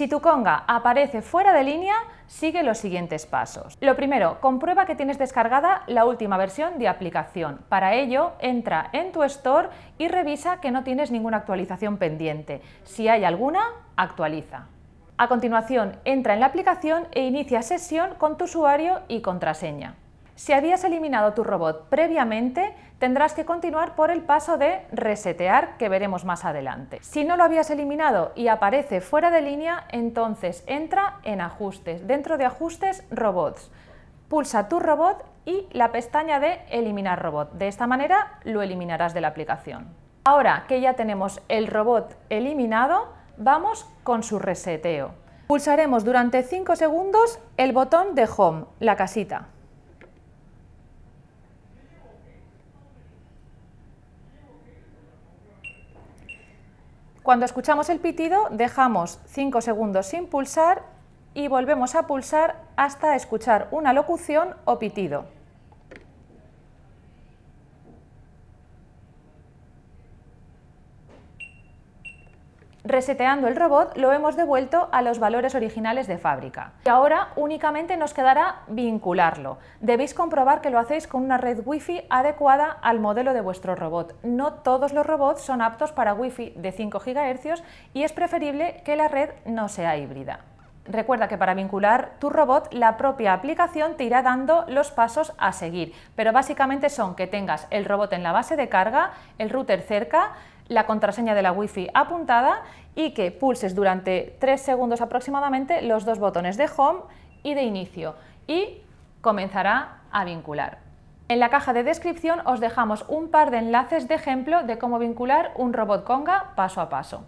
Si tu conga aparece fuera de línea, sigue los siguientes pasos. Lo primero, comprueba que tienes descargada la última versión de aplicación. Para ello, entra en tu store y revisa que no tienes ninguna actualización pendiente. Si hay alguna, actualiza. A continuación, entra en la aplicación e inicia sesión con tu usuario y contraseña. Si habías eliminado tu robot previamente, tendrás que continuar por el paso de resetear, que veremos más adelante. Si no lo habías eliminado y aparece fuera de línea, entonces entra en ajustes, dentro de ajustes robots. Pulsa tu robot y la pestaña de eliminar robot. De esta manera lo eliminarás de la aplicación. Ahora que ya tenemos el robot eliminado, vamos con su reseteo. Pulsaremos durante 5 segundos el botón de Home, la casita. Cuando escuchamos el pitido, dejamos 5 segundos sin pulsar y volvemos a pulsar hasta escuchar una locución o pitido. Reseteando el robot lo hemos devuelto a los valores originales de fábrica. Y ahora únicamente nos quedará vincularlo. Debéis comprobar que lo hacéis con una red Wi-Fi adecuada al modelo de vuestro robot. No todos los robots son aptos para Wi-Fi de 5 GHz y es preferible que la red no sea híbrida. Recuerda que para vincular tu robot, la propia aplicación te irá dando los pasos a seguir, pero básicamente son que tengas el robot en la base de carga, el router cerca, la contraseña de la Wi-Fi apuntada y que pulses durante 3 segundos aproximadamente los dos botones de Home y de Inicio y comenzará a vincular. En la caja de descripción os dejamos un par de enlaces de ejemplo de cómo vincular un robot Conga paso a paso.